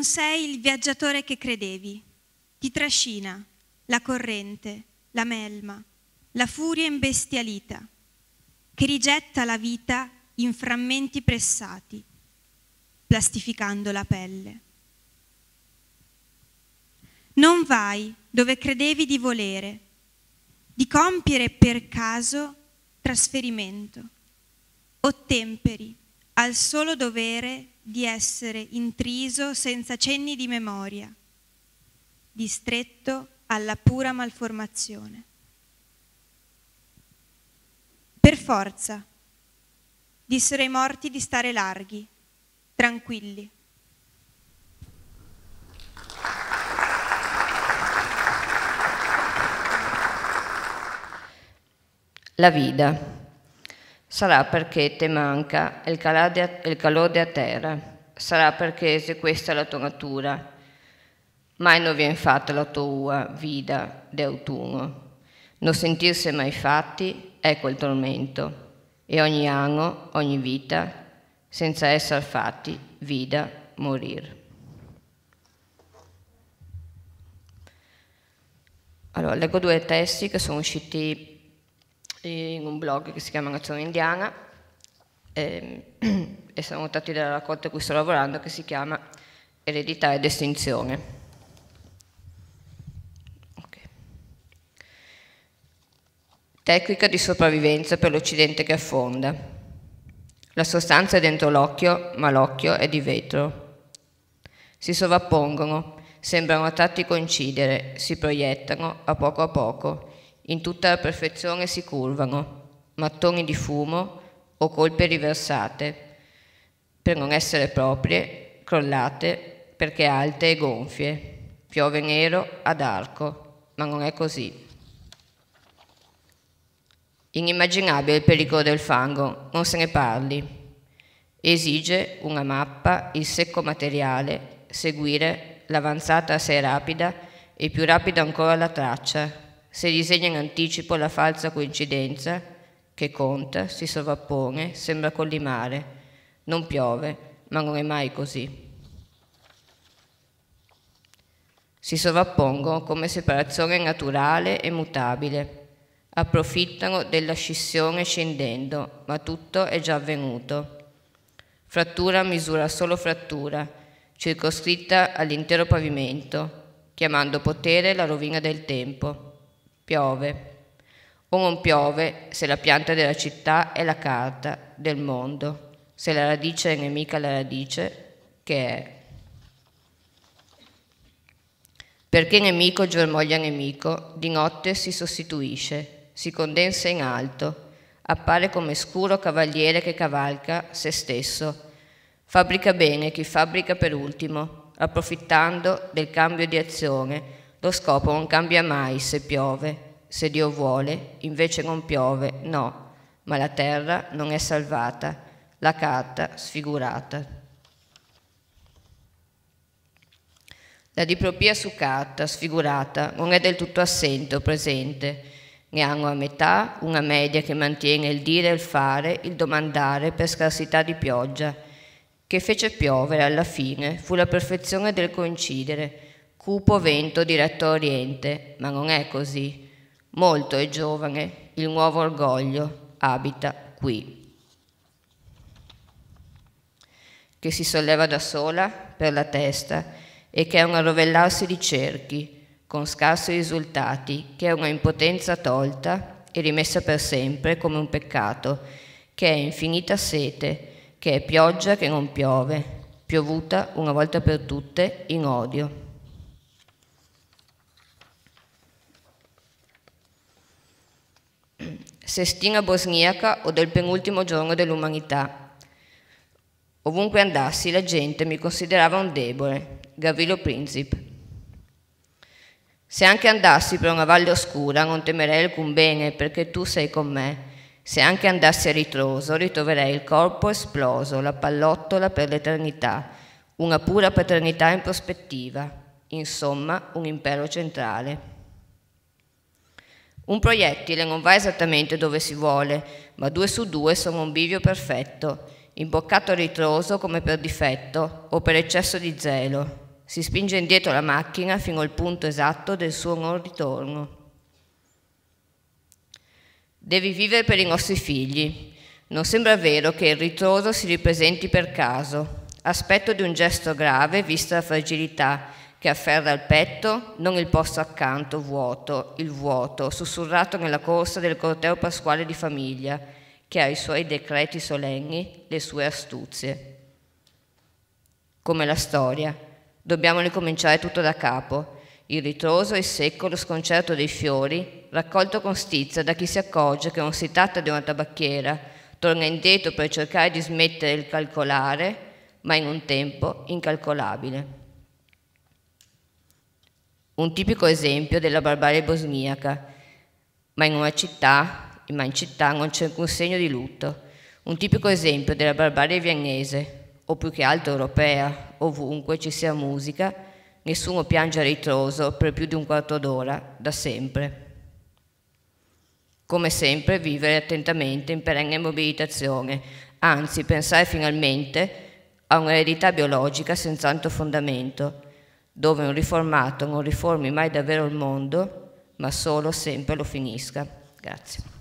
non sei il viaggiatore che credevi. Ti trascina la corrente, la melma, la furia imbestialita, che rigetta la vita in frammenti pressati, plastificando la pelle. Non vai dove credevi di volere, di compiere per caso trasferimento. Ottemperi al solo dovere di essere intriso senza cenni di memoria, distretto alla pura malformazione. Per forza, dissero i morti di stare larghi, tranquilli. La vita Sarà perché te manca il calore della terra, sarà perché se questa è la tua natura, mai non viene fatta la tua vita d'autunno. Non sentirsi mai fatti, ecco il tormento. E ogni anno, ogni vita, senza essere fatti, vida, morir. Allora, leggo due testi che sono usciti in un blog che si chiama Nazione Indiana ehm, e, e sono notati dalla raccolta a cui sto lavorando che si chiama Eredità ed estinzione. Okay. Tecnica di sopravvivenza per l'Occidente che affonda. La sostanza è dentro l'occhio, ma l'occhio è di vetro. Si sovrappongono, sembrano a tratti coincidere, si proiettano a poco a poco in tutta la perfezione si curvano, mattoni di fumo o colpe riversate, per non essere proprie, crollate, perché alte e gonfie. Piove nero ad arco, ma non è così. Inimmaginabile il pericolo del fango, non se ne parli. Esige una mappa, il secco materiale, seguire l'avanzata se rapida e più rapida ancora la traccia, se disegna in anticipo la falsa coincidenza che conta, si sovrappone, sembra collimare. Non piove, ma non è mai così. Si sovrappongono come separazione naturale e mutabile. Approfittano della scissione scendendo, ma tutto è già avvenuto. Frattura misura solo frattura, circoscritta all'intero pavimento, chiamando potere la rovina del tempo piove o non piove se la pianta della città è la carta del mondo, se la radice è nemica la radice che è. Perché nemico germoglia nemico, di notte si sostituisce, si condensa in alto, appare come scuro cavaliere che cavalca se stesso. Fabbrica bene chi fabbrica per ultimo, approfittando del cambio di azione lo scopo non cambia mai se piove, se Dio vuole, invece non piove, no, ma la terra non è salvata, la carta sfigurata. La dipropia su carta, sfigurata, non è del tutto assente o presente. Ne hanno a metà una media che mantiene il dire e il fare, il domandare per scarsità di pioggia. Che fece piovere alla fine fu la perfezione del coincidere, cupo vento diretto a oriente, ma non è così. Molto è giovane, il nuovo orgoglio abita qui. Che si solleva da sola per la testa e che è un arrovellarsi di cerchi, con scarsi risultati, che è una impotenza tolta e rimessa per sempre come un peccato, che è infinita sete, che è pioggia che non piove, piovuta una volta per tutte in odio. sestina bosniaca o del penultimo giorno dell'umanità. Ovunque andassi la gente mi considerava un debole, Gavilo Princip. Se anche andassi per una valle oscura non temerei alcun bene perché tu sei con me. Se anche andassi a ritroso ritroverei il corpo esploso, la pallottola per l'eternità, una pura paternità in prospettiva, insomma un impero centrale. Un proiettile non va esattamente dove si vuole, ma due su due sono un bivio perfetto, imboccato a ritroso come per difetto o per eccesso di zelo. Si spinge indietro la macchina fino al punto esatto del suo non ritorno. Devi vivere per i nostri figli. Non sembra vero che il ritroso si ripresenti per caso, aspetto di un gesto grave vista la fragilità che afferra il petto, non il posto accanto, vuoto, il vuoto, sussurrato nella corsa del corteo pasquale di famiglia, che ha i suoi decreti solenni, le sue astuzie. Come la storia, dobbiamo ricominciare tutto da capo, il ritroso e secco lo sconcerto dei fiori, raccolto con stizza da chi si accorge che non si tratta di una tabacchiera, torna indietro per cercare di smettere il calcolare, ma in un tempo incalcolabile un tipico esempio della barbarie bosniaca, ma in una città, ma in città non c'è alcun segno di lutto, un tipico esempio della barbarie viennese, o più che altro europea, ovunque ci sia musica, nessuno piange a ritroso per più di un quarto d'ora, da sempre. Come sempre vivere attentamente in perenne mobilitazione, anzi pensare finalmente a un'eredità biologica senz'altro fondamento, dove un riformato non riformi mai davvero il mondo, ma solo sempre lo finisca. Grazie.